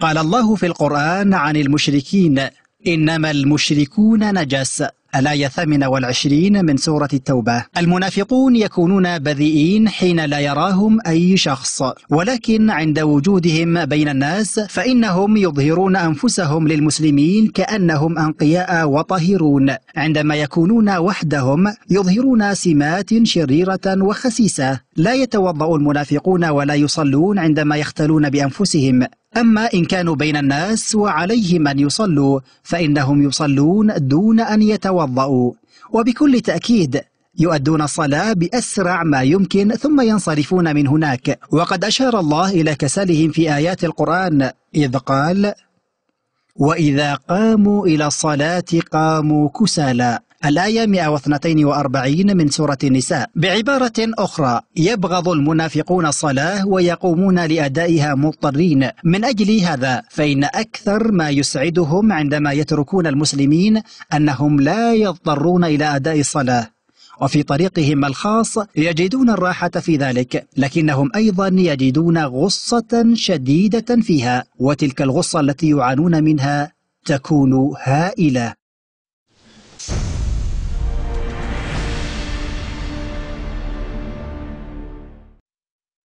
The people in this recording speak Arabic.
قال الله في القرآن عن المشركين إنما المشركون نجس الآية 28 من سورة التوبة المنافقون يكونون بذيئين حين لا يراهم أي شخص ولكن عند وجودهم بين الناس فإنهم يظهرون أنفسهم للمسلمين كأنهم أنقياء وطهرون عندما يكونون وحدهم يظهرون سمات شريرة وخسيسة لا يتوضأ المنافقون ولا يصلون عندما يختلون بأنفسهم أما إن كانوا بين الناس وعليهم أن يصلوا فإنهم يصلون دون أن يتوضأوا وبكل تأكيد يؤدون الصلاة بأسرع ما يمكن ثم ينصرفون من هناك وقد أشار الله إلى كسلهم في آيات القرآن إذ قال وإذا قاموا إلى الصلاة قاموا كسالى الآية 142 من سورة النساء بعبارة أخرى يبغض المنافقون الصلاة ويقومون لأدائها مضطرين من أجل هذا فإن أكثر ما يسعدهم عندما يتركون المسلمين أنهم لا يضطرون إلى أداء الصلاة وفي طريقهم الخاص يجدون الراحة في ذلك لكنهم أيضا يجدون غصة شديدة فيها وتلك الغصة التي يعانون منها تكون هائلة